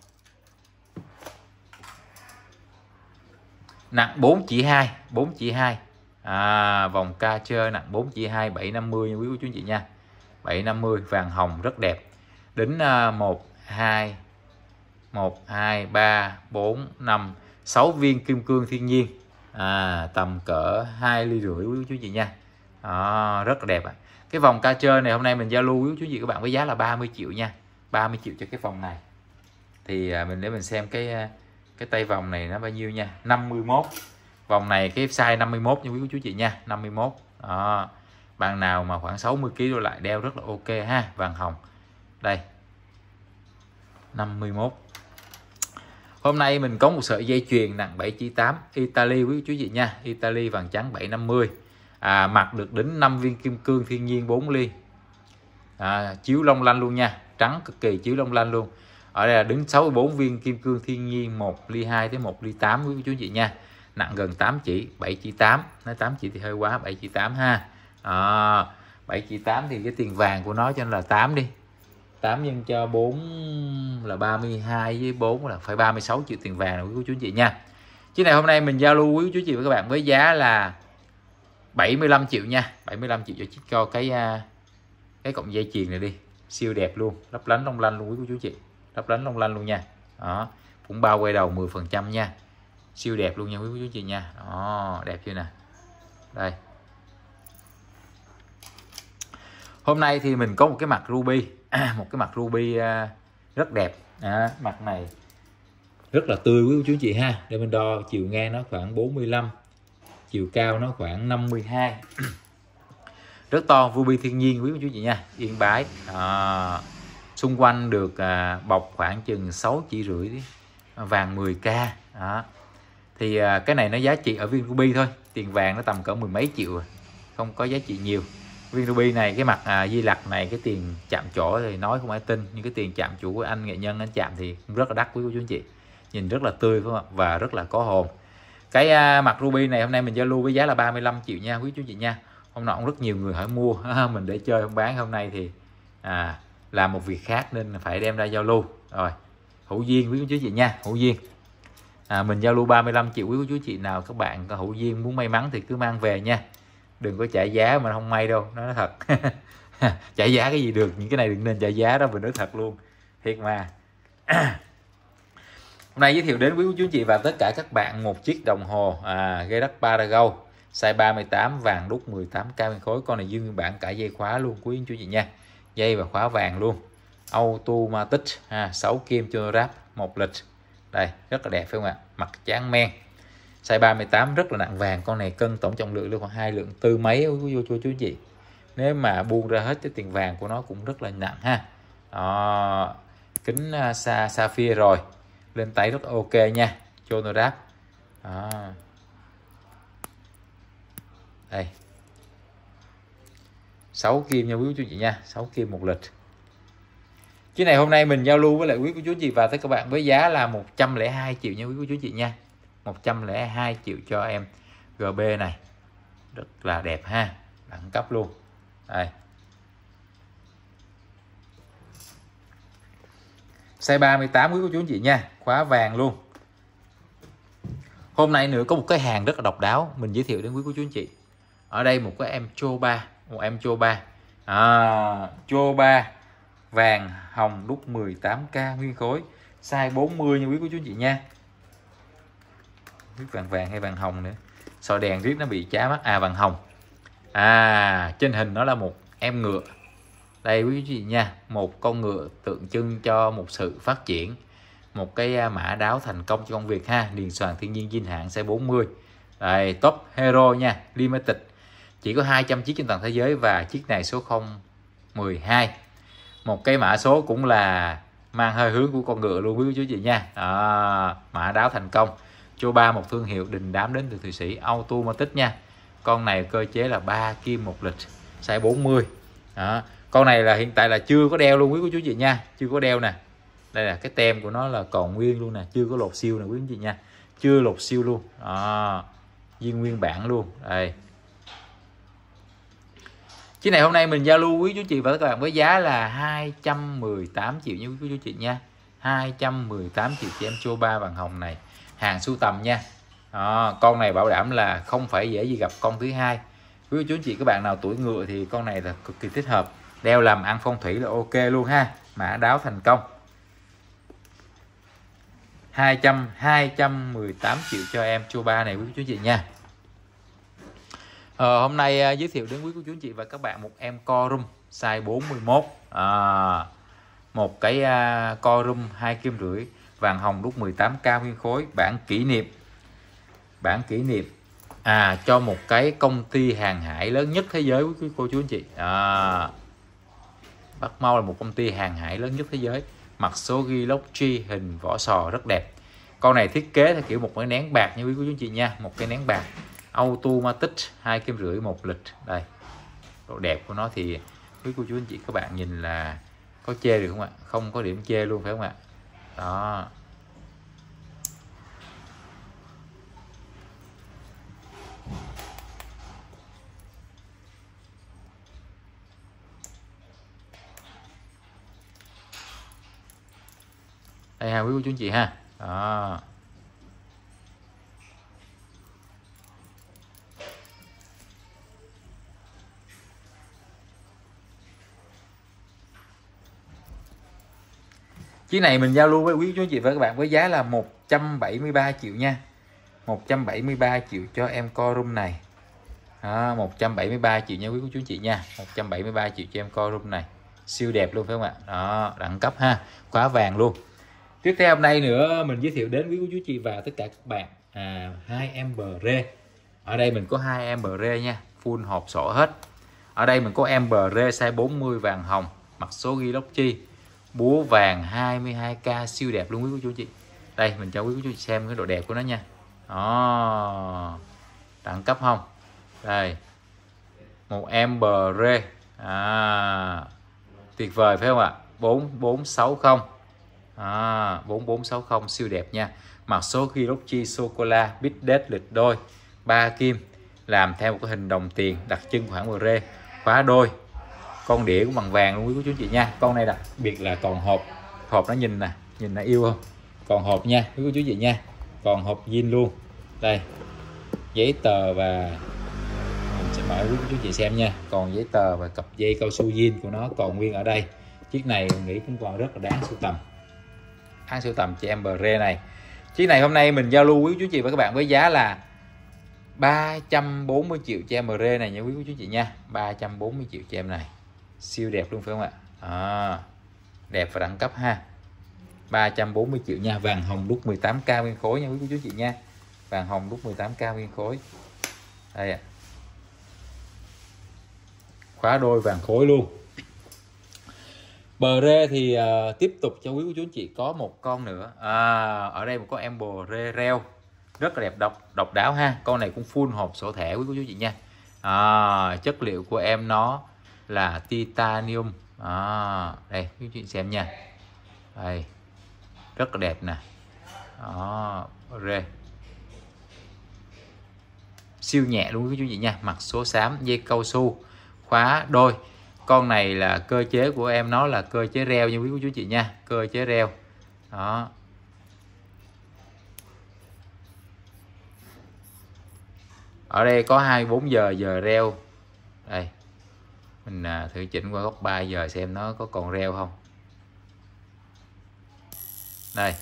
nặng 4 chỉ 2 4 chỉ 2 à, vòng ca chơi nặng 4 chỉ 2 750 quý cô chú chị nha 750 vàng hồng rất đẹp đến uh, 1 2 1 2 3 4 5 6 viên kim cương thiên nhiên à, tầm cỡ 2 ly rưỡi quý chú chị nha à, rất đẹp ạ à. cái vòng ca chơi này hôm nay mình giao lưu quý chú chị các bạn với giá là 30 triệu nha 30 triệu cho cái vòng này thì à, mình để mình xem cái à, cái tay vòng này nó bao nhiêu nha 51 vòng này cái size 51 như quý cô chú chị nha 51 đó bạn nào mà khoảng 60 kg đô lại đeo rất là ok ha vàng hồng đây 51 hôm nay mình có một sợi dây chuyền nặng 7 chỉ 8 Italy quý chú chị nha Italy vàng trắng 750 à, mặt được đến 5 viên kim cương thiên nhiên 4 ly à, chiếu long lanh luôn nha trắng cực kỳ chiếu long lanh luôn ở đây là đứng 64 viên kim cương thiên nhiên 1 ly 2 tới 1 ly 8 quý chú chị nha nặng gần 8 chỉ 7 chỉ 8 nói 8 chỉ thì hơi quá 7 chỉ 8 ha à, 7 chỉ 8 thì cái tiền vàng của nó cho nên là 8 đi 8 nhân cho 4 là 32 với 4 là phải 36 triệu tiền vàng quý chú chị nha chiếc này hôm nay mình giao lưu quý chú chị và các bạn với giá là 75 triệu nha 75 triệu cho chiếc cho cái à, cái cọng dây chuyền này đi siêu đẹp luôn lấp lánh long lanh luôn quý cô chú chị lấp lánh long lanh luôn nha đó cũng bao quay đầu 10 phần trăm nha siêu đẹp luôn nha quý quý chị nha đó đẹp chưa nè đây hôm nay thì mình có một cái mặt ruby à, một cái mặt ruby à, rất đẹp à, mặt này rất là tươi quý chú chị ha để mình đo chiều ngang nó khoảng 45 chiều cao nó khoảng 52 rất to ruby thiên nhiên quý chú chị nha yên bái à xung quanh được à, bọc khoảng chừng 6 chỉ rưỡi à, vàng 10k đó. thì à, cái này nó giá trị ở viên ruby thôi tiền vàng nó tầm cỡ mười mấy triệu à, không có giá trị nhiều viên ruby này cái mặt à, di lặc này cái tiền chạm chỗ thì nói không ai tin nhưng cái tiền chạm chủ của anh nghệ nhân anh chạm thì rất là đắt quý cô chú anh chị nhìn rất là tươi phải không và rất là có hồn cái à, mặt ruby này hôm nay mình giao lưu với giá là 35 triệu nha quý chú chị nha hôm nọ cũng rất nhiều người hỏi mua mình để chơi không bán hôm nay thì à làm một việc khác nên phải đem ra giao lưu rồi hữu duyên quý cô chú chị nha hữu duyên à, mình giao lưu 35 triệu quý cô chú chị nào các bạn có hữu duyên muốn may mắn thì cứ mang về nha đừng có trả giá mà không may đâu nói thật trả giá cái gì được những cái này đừng nên trả giá đó mình nói thật luôn thiệt mà hôm nay giới thiệu đến quý cô chú chị và tất cả các bạn một chiếc đồng hồ à, gây đất Paragon size 38 vàng đúc 18 k khối con này dương bản cả dây khóa luôn quý anh chú chị nha dây và khóa vàng luôn automatic ha, 6 kim chưa ráp một lịch đây rất là đẹp phải không ạ mặt tráng men size 38 rất là nặng vàng con này cân tổng trọng lượng lên khoảng hai lượng tư mấy vô cô chú chú chị nếu mà buông ra hết cái tiền vàng của nó cũng rất là nặng ha đó, kính xa à, xa phia rồi lên tay rất ok nha cho nó đáp đây 6 kim nha quý cô chú chị nha 6 kim một lịch chiếc này hôm nay mình giao lưu với lại quý cô chú chị và tất các bạn với giá là 102 triệu nha quý cô chú chị nha 102 triệu cho em GB này rất là đẹp ha đẳng cấp luôn đây size 38 quý cô chú anh chị nha khóa vàng luôn hôm nay nữa có một cái hàng rất là độc đáo mình giới thiệu đến quý cô chú anh chị ở đây một cái em chô ba một em chô ba à, chô ba vàng hồng đúc 18k nguyên khối size 40 như quý cô chú chị nha viết vàng vàng hay vàng hồng nữa sò đèn riết nó bị chá mắt à vàng hồng à trên hình nó là một em ngựa đây quý chị nha một con ngựa tượng trưng cho một sự phát triển một cái à, mã đáo thành công cho công việc ha điền soàn thiên nhiên dinh hạng xe 40 đây top hero nha limited chỉ có 200 chiếc trên toàn thế giới và chiếc này số 012 một cái mã số cũng là mang hơi hướng của con ngựa luôn quý chú chị nha à, mã đáo thành công Chô ba một thương hiệu đình đám đến từ Thụy Sĩ Automatic nha con này cơ chế là ba kim một lịch size 40 đó. con này là hiện tại là chưa có đeo luôn quý cô chú chị nha chưa có đeo nè đây là cái tem của nó là còn nguyên luôn nè chưa có lột siêu nè quý chú chị nha chưa lột siêu luôn à, viên nguyên bản luôn đây Chiếc này hôm nay mình giao lưu quý chú chị và các bạn với giá là 218 triệu nha quý chú chị nha. 218 triệu cho em chô ba vàng hồng này. Hàng sưu tầm nha. À, con này bảo đảm là không phải dễ gì gặp con thứ hai. Quý chú chị các bạn nào tuổi ngựa thì con này là cực kỳ thích hợp. Đeo làm ăn phong thủy là ok luôn ha. Mã đáo thành công. 200 218 triệu cho em chô ba này quý chú chị nha. Ờ, hôm nay à, giới thiệu đến quý cô chú anh chị và các bạn một em corum size 41 à, một cái uh, à, corum hai kim rưỡi vàng hồng đúc 18k nguyên khối bản kỷ niệm bản kỷ niệm à cho một cái công ty hàng hải lớn nhất thế giới quý cô chú anh chị à, Bắc Mau là một công ty hàng hải lớn nhất thế giới mặt số ghi lốc chi hình vỏ sò rất đẹp con này thiết kế theo kiểu một cái nén bạc như quý cô chú anh chị nha một cái nén bạc automatic hai kim rưỡi một lịch đây độ đẹp của nó thì quý cô chú anh chị các bạn nhìn là có chê được không ạ không có điểm chê luôn phải không ạ đó đây ha quý cô chú anh chị ha đó chiếc này mình giao lưu với quý chú chị và các bạn với giá là 173 triệu nha 173 triệu cho em corum này đó, 173 triệu nha quý cô chú chị nha 173 triệu cho em corum này siêu đẹp luôn phải không ạ đó đẳng cấp ha khóa vàng luôn tiếp theo hôm nay nữa mình giới thiệu đến quý cô chú chị và tất cả các bạn à, hai em br ở đây mình có hai em br nha full hộp sổ hết ở đây mình có em br rê size 40 vàng hồng mặt số ghi lốc chi búa vàng 22k siêu đẹp luôn quý cô chú chị đây mình cho quý cô chú chị xem cái độ đẹp của nó nha đó đẳng cấp không đây một em bờ rê à, tuyệt vời phải không ạ 4460 à, 4460 siêu đẹp nha mặt số ghi chi Sô-cô-la bít đét lịch đôi ba kim làm theo một cái hình đồng tiền đặc trưng khoảng bờ rê khóa đôi con đĩa cũng bằng vàng luôn quý cô chú chị nha con này đặc biệt là còn hộp hộp nó nhìn nè nhìn nó yêu không còn hộp nha quý cô chú chị nha còn hộp zin luôn đây giấy tờ và mình sẽ mở quý cô chú chị xem nha còn giấy tờ và cặp dây cao su zin của nó còn nguyên ở đây chiếc này mình nghĩ cũng còn rất là đáng sưu tầm đáng sưu tầm cho em bờ rê này chiếc này hôm nay mình giao lưu quý cô chú chị và các bạn với giá là 340 triệu cho em rê này nha quý cô chú chị nha 340 triệu cho em này siêu đẹp luôn phải không ạ à, đẹp và đẳng cấp ha 340 triệu nha vàng hồng đúc 18k nguyên khối nha quý cô chú chị nha vàng hồng đúc 18k nguyên khối đây ạ à. khóa đôi vàng khối luôn bờ rê thì uh, tiếp tục cho quý cô chú chị có một con nữa à, ở đây có em bồ rê reo rất là đẹp độc độc đáo ha con này cũng full hộp sổ thẻ quý cô chú chị nha à, chất liệu của em nó là titanium à, đây quý chị xem nha đây rất là đẹp nè đó rê siêu nhẹ luôn quý chú vị nha mặt số xám dây cao su khóa đôi con này là cơ chế của em nó là cơ chế reo như quý chú chị nha cơ chế reo đó ở đây có 24 giờ giờ reo đây mình à, thử chỉnh qua góc 3 giờ xem nó có còn reo không đây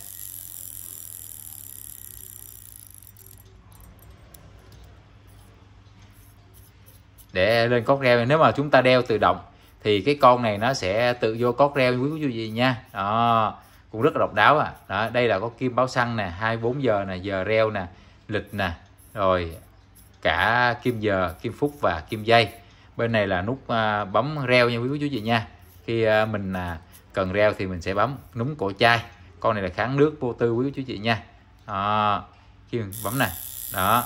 để lên cốt reo nếu mà chúng ta đeo tự động thì cái con này nó sẽ tự vô cốt reo quý quý gì nha đó cũng rất là độc đáo à đó, đây là có kim báo xăng nè 24 giờ nè giờ reo nè lịch nè rồi cả kim giờ kim phút và kim dây bên này là nút à, bấm reo nha quý chú chị nha khi à, mình à, cần reo thì mình sẽ bấm núm cổ chai con này là kháng nước vô tư quý chú chị nha à, khi mình bấm này đó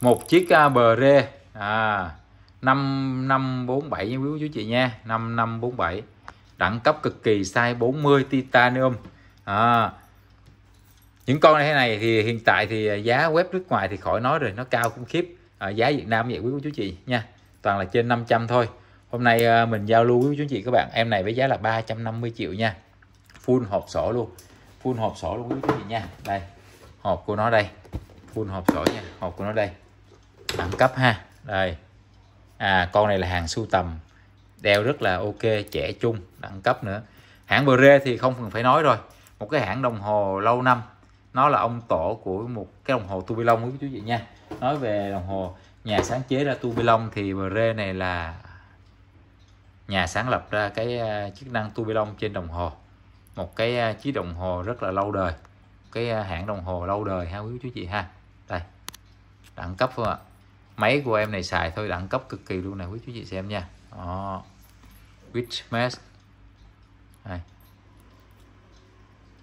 một chiếc bờ rê à 5 5 47 nha quý chú chị nha 5 5 47 đẳng cấp cực kỳ size 40 titanium à, những con này thế này thì hiện tại thì à, giá web nước ngoài thì khỏi nói rồi nó cao khủng khiếp à, giá Việt Nam vậy quý chú chị nha toàn là trên 500 thôi hôm nay à, mình giao lưu quý chú chị các bạn em này với giá là 350 triệu nha full hộp sổ luôn full hộp sổ luôn quý chú chị nha đây hộp của nó đây full hộp sổ nha hộp của nó đây đẳng cấp ha đây à, con này là hàng sưu tầm đeo rất là ok trẻ trung đẳng cấp nữa hãng Bre thì không cần phải nói rồi một cái hãng đồng hồ lâu năm nó là ông tổ của một cái đồng hồ Tubilong quý chú vị nha nói về đồng hồ nhà sáng chế ra Tubilong thì Bre này là nhà sáng lập ra cái à, chức năng Tubilong trên đồng hồ một cái à, chiếc đồng hồ rất là lâu đời cái à, hãng đồng hồ lâu đời ha quý chú chị ha đây đẳng cấp không ạ máy của em này xài thôi đẳng cấp cực kỳ luôn này quý chú chị xem nha Oh, Witchmask đây.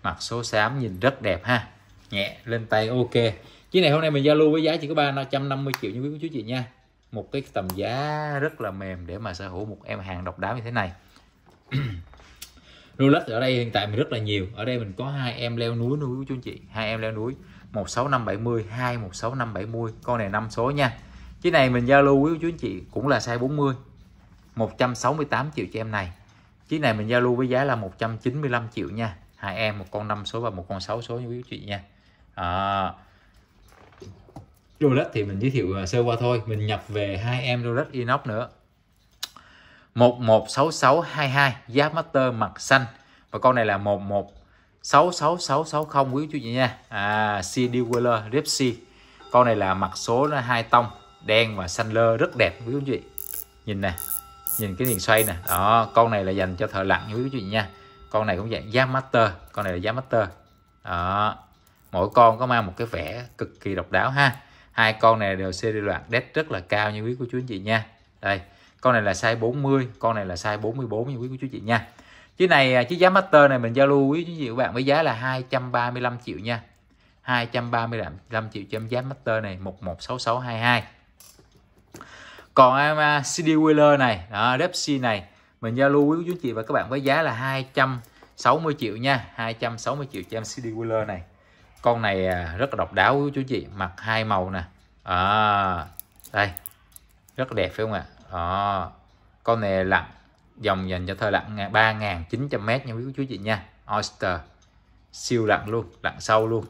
mặt số xám nhìn rất đẹp ha nhẹ lên tay ok chiếc này hôm nay mình giao lưu với giá chỉ có 350 triệu như quý chú chị nha một cái tầm giá rất là mềm để mà sở hữu một em hàng độc đáo như thế này Rolex ở đây hiện tại mình rất là nhiều ở đây mình có hai em leo núi núi chú chị hai em leo núi 16570 2 16570 con này năm số nha chiếc này mình giao lưu quý chú anh chị cũng là size 40 168 triệu cho em này chiếc này mình giao lưu với giá là 195 triệu nha hai em một con 5 số và một con 6 số như quý chị nha à, rolex thì mình giới thiệu à, sơ qua thôi mình nhập về hai em rolex inox nữa 116622 giá master mặt xanh và con này là 116660 quý chú chị nha à, CD wheeler Ripsy con này là mặt số là hai tông đen và xanh lơ rất đẹp quý chị nhìn nè nhìn cái niềng xoay nè đó con này là dành cho thợ lặn quý chị nha con này cũng dạng giá master con này là giá master đó mỗi con có mang một cái vẻ cực kỳ độc đáo ha hai con này đều series loạt đét rất là cao như quý của chú anh chị nha đây con này là size 40 con này là size 44 như quý của chú chị nha chiếc này à, chiếc giá master này mình giao lưu quý chú chị các bạn với giá là 235 triệu nha 235 triệu cho em giá master này 116622 còn em CD Wheeler này đó, Repsi này mình giao lưu với quý chị và các bạn với giá là 260 triệu nha 260 triệu cho em CD Wheeler này con này à, rất là độc đáo quý chú chị mặc hai màu nè à, đây rất đẹp phải không ạ à, con này lặn dòng dành cho thơ lặn 3.900m nha quý chú chị nha Oyster siêu lặn luôn lặn sâu luôn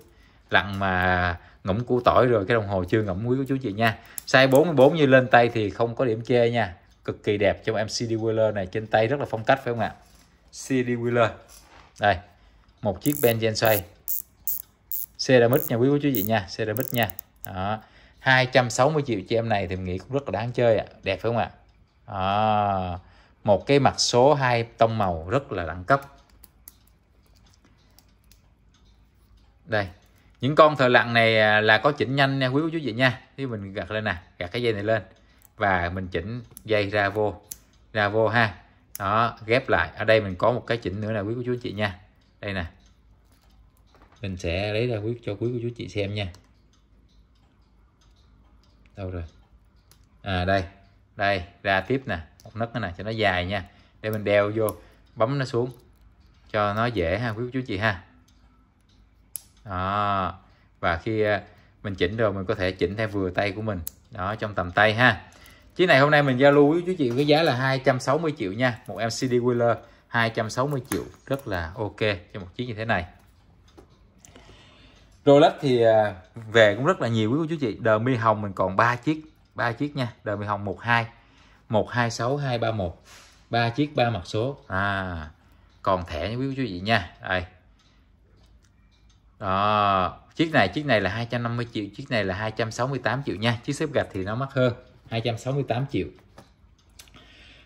lặn mà ngỗng củ tỏi rồi cái đồng hồ chưa ngỗng quý của chú chị nha size 44 như lên tay thì không có điểm chê nha cực kỳ đẹp trong em CD Wheeler này trên tay rất là phong cách phải không ạ CD Wheeler đây một chiếc Benjen xoay ceramic nha quý của chú chị nha ceramic nha đó 260 triệu cho em này thì nghĩ cũng rất là đáng chơi ạ à. đẹp phải không ạ à, một cái mặt số hai tông màu rất là đẳng cấp đây những con thợ lặn này à, là có chỉnh nhanh nha quý cô chú vị nha Thì mình gạt lên nè gạt cái dây này lên và mình chỉnh dây ra vô ra vô ha đó ghép lại ở đây mình có một cái chỉnh nữa là quý cô chú chị nha đây nè mình sẽ lấy ra quý cho quý cô chú chị xem nha đâu rồi à đây đây ra tiếp nè một nấc nữa nè cho nó dài nha để mình đeo vô bấm nó xuống cho nó dễ ha quý cô chú chị ha đó. và khi ờ, mình chỉnh rồi mình có thể chỉnh theo vừa tay của mình đó trong tầm tay ha chiếc này hôm nay mình giao lưu với chú chị với giá là 260 triệu nha một em CD Wheeler 260 triệu rất là ok cho một chiếc như thế này Rolex thì ờ, về cũng rất là nhiều quý cô chú chị đờ mi hồng mình còn 3 chiếc 3 chiếc nha đờ mi hồng 12 126 231 3 chiếc 3 mặt số à còn thẻ nha quý cô chú chị nha đây à, chiếc này chiếc này là 250 triệu chiếc này là 268 triệu nha chiếc xếp gạch thì nó mắc hơn 268 triệu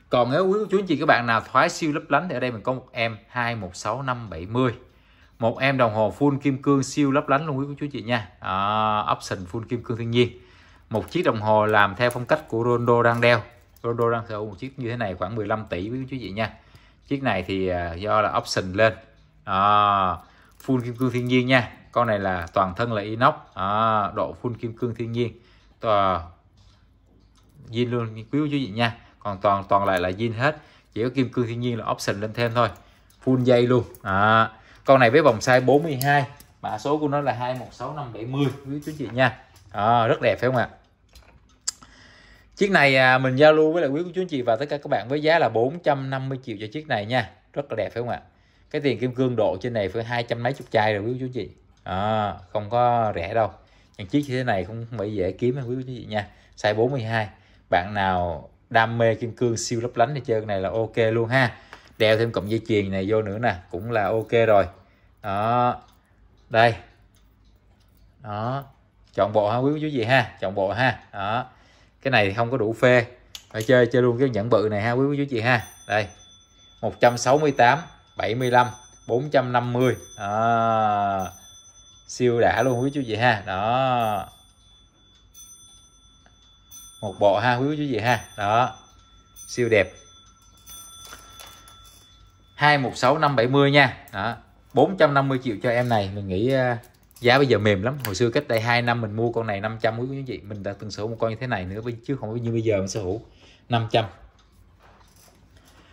còn nếu quý chú anh chị các bạn nào thoái siêu lấp lánh thì ở đây mình có một em 216570 một em đồng hồ full kim cương siêu lấp lánh luôn quý chú chị nha à, option full kim cương thiên nhiên một chiếc đồng hồ làm theo phong cách của Rondo đang đeo Rondo đang sở hữu một chiếc như thế này khoảng 15 tỷ quý chú chị nha chiếc này thì ờ, do là option lên à, full kim cương thiên nhiên nha con này là toàn thân là inox à, độ full kim cương thiên nhiên Tòa... zin luôn quý chú vị nha còn toàn toàn lại là zin hết chỉ có kim cương thiên nhiên là option lên thêm thôi full dây luôn à, con này với vòng size 42 mã số của nó là 216570 quý chú chị nha à, rất đẹp phải không ạ chiếc này à, mình giao lưu với lại quý của chú chị và tất cả các bạn với giá là 450 triệu cho chiếc này nha rất là đẹp phải không ạ cái tiền kim cương độ trên này phải hai trăm mấy chục chai rồi quý chú chị à, không có rẻ đâu những chiếc như thế này không phải dễ kiếm quý chú chị nha size 42 bạn nào đam mê kim cương siêu lấp lánh thì chơi này là ok luôn ha đeo thêm cụm dây chuyền này vô nữa nè cũng là ok rồi đó đây đó chọn bộ ha quý chú gì ha chọn bộ ha đó cái này thì không có đủ phê phải chơi chơi luôn cái nhẫn bự này ha quý chú chị ha đây 168 75 450 à, siêu đã luôn quý chú chị ha đó một bộ ha quý chú chị ha đó siêu đẹp 216570 nha đó 450 triệu cho em này mình nghĩ à, giá bây giờ mềm lắm hồi xưa cách đây 2 năm mình mua con này 500 quý chú chị mình đã từng sở hữu một con như thế này nữa chứ không như bây giờ mình sở hữu 500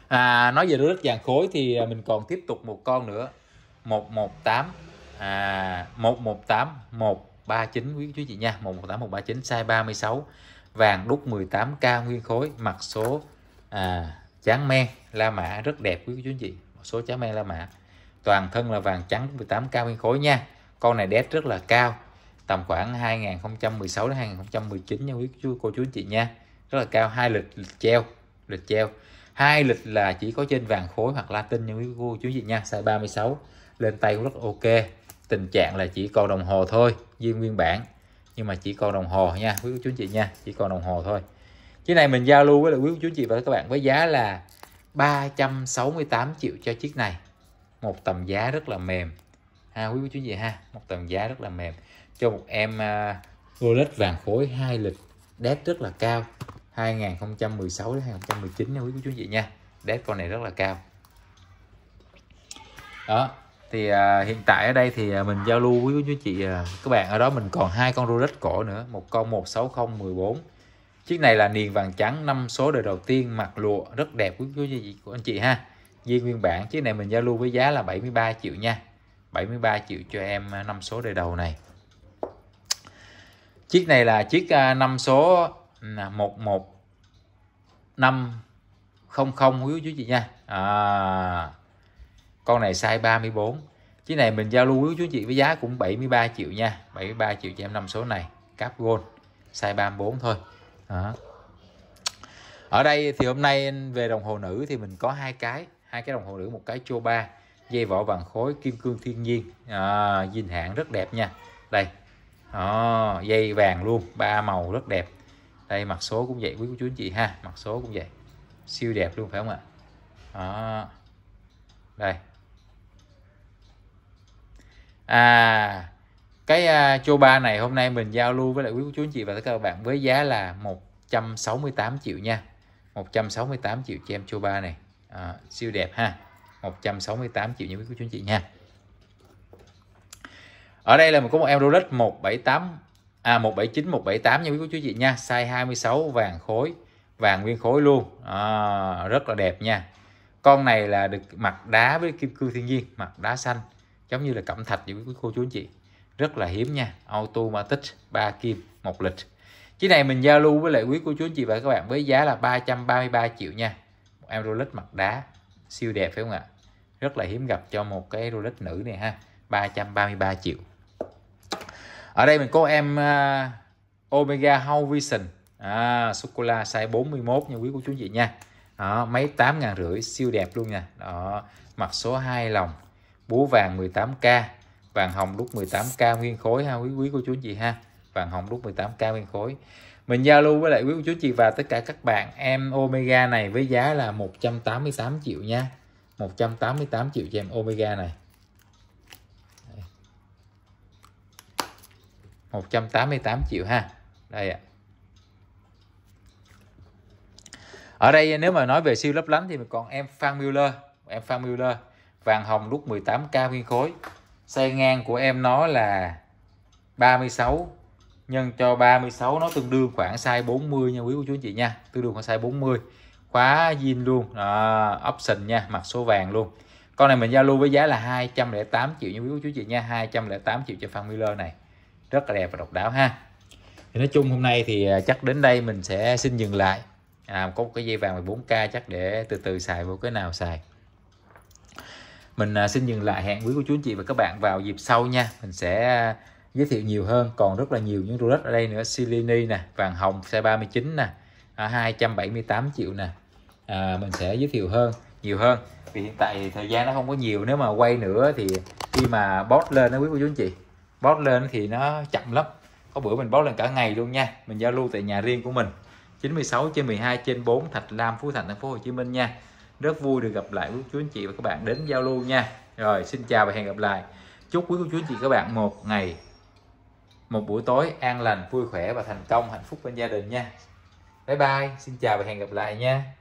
à, nói về đứa đất vàng khối thì à, mình còn tiếp tục một con nữa 118 à 118 139 quý chú chị nha 118 139 size 36 vàng đúc 18k nguyên khối mặt số à, trắng men la mã rất đẹp quý chú chị một số trắng men la mã toàn thân là vàng trắng 18k nguyên khối nha con này đét rất là cao tầm khoảng 2016 đến 2019 nha quý chú cô chú chị nha rất là cao hai lịch lịch treo lịch treo hai lịch là chỉ có trên vàng khối hoặc latin nhưng quý cô chú gì nha size 36 lên tay cũng rất ok tình trạng là chỉ còn đồng hồ thôi riêng nguyên bản nhưng mà chỉ còn đồng hồ nha quý cô chú chị nha chỉ còn đồng hồ thôi chiếc này mình giao lưu với là quý chú chị và các bạn với giá là 368 triệu cho chiếc này một tầm giá rất là mềm ha quý cô chú chị ha một tầm giá rất là mềm cho một em uh, Rolex vàng khối hai lịch đét rất là cao 2016 đến 2019 nha quý cô chú chị nha đét con này rất là cao đó thì à, hiện tại ở đây thì à, mình giao lưu với quý chú chị à, các bạn ở đó mình còn hai con rolex cổ nữa một con 16014 chiếc này là niền vàng trắng năm số đời đầu tiên mặt lụa rất đẹp quý chú chị của anh chị ha viên nguyên bản chiếc này mình giao lưu với giá là 73 triệu nha 73 triệu cho em à, năm số đời đầu này chiếc này là chiếc à, năm số một một năm không không quý chú chị nha à, con này size 34 chiếc này mình giao lưu quý chú chị với giá cũng 73 triệu nha 73 triệu cho em năm số này cáp gold size 34 thôi à. ở đây thì hôm nay về đồng hồ nữ thì mình có hai cái hai cái đồng hồ nữ một cái chô ba dây vỏ vàng khối kim cương thiên nhiên à, dinh hạng rất đẹp nha đây à, dây vàng luôn ba màu rất đẹp đây mặt số cũng vậy quý cô chú anh chị ha mặt số cũng vậy siêu đẹp luôn phải không ạ đó. đây à cái uh, chô ba này hôm nay mình giao lưu với lại quý cô chú anh chị và tất cả các bạn với giá là 168 triệu nha 168 triệu cho em chô ba này à, siêu đẹp ha 168 triệu nha quý cô chú anh chị nha ở đây là mình có một em Rolex 178 à, 179 178 nha quý cô chú chị nha size 26 vàng khối vàng nguyên khối luôn à, rất là đẹp nha con này là được mặt đá với kim cương thiên nhiên mặt đá xanh giống như là cẩm thạch vậy quý cô chú anh chị rất là hiếm nha automatic ba kim một lịch chiếc này mình giao lưu với lại quý cô chú anh chị và các bạn với giá là 333 triệu nha một em rolex mặt đá siêu đẹp phải không ạ rất là hiếm gặp cho một cái rolex nữ này ha 333 triệu ở đây mình có em uh, Omega How Vision à, sô cô la size 41 nha quý cô chú chị nha đó, máy 8 ngàn rưỡi siêu đẹp luôn nha đó, mặt số 2 lòng búa vàng 18k vàng hồng đúc 18k nguyên khối ha quý quý cô chú chị ha vàng hồng đúc 18k nguyên khối mình giao lưu với lại quý cô chú chị và tất cả các bạn em Omega này với giá là 188 triệu nha 188 triệu cho em Omega này 188 triệu ha đây ạ ở đây nếu mà nói về siêu lấp lánh thì còn em Phan Mueller em Phan Mueller vàng hồng lúc 18k nguyên khối xe ngang của em nó là 36 nhân cho 36 nó tương đương khoảng size 40 nha quý cô chú anh chị nha tương đương khoảng size 40 khóa zin luôn à, option nha mặt số vàng luôn con này mình giao lưu với giá là 208 triệu nha quý cô chú chị nha 208 triệu cho Phan Miller này rất là đẹp và độc đáo ha thì nói chung hôm nay thì à, chắc đến đây mình sẽ xin dừng lại à, có một cái dây vàng 14k chắc để từ từ xài vô cái nào xài mình à, xin dừng lại hẹn quý cô chú anh chị và các bạn vào dịp sau nha mình sẽ à, giới thiệu nhiều hơn còn rất là nhiều những rô đất ở đây nữa Silini nè vàng hồng size 39 nè à, 278 triệu nè à, mình sẽ giới thiệu hơn nhiều hơn vì hiện tại thời gian nó không có nhiều nếu mà quay nữa thì khi mà post lên nó quý cô chú anh chị post lên thì nó chậm lắm có bữa mình post lên cả ngày luôn nha mình giao lưu tại nhà riêng của mình 96 trên 12 trên 4 Thạch Lam Phú Thành thành phố Hồ Chí Minh nha rất vui được gặp lại quý chú anh chị và các bạn đến giao lưu nha rồi xin chào và hẹn gặp lại chúc quý cô chú anh chị các bạn một ngày một buổi tối an lành vui khỏe và thành công hạnh phúc bên gia đình nha bye bye xin chào và hẹn gặp lại nha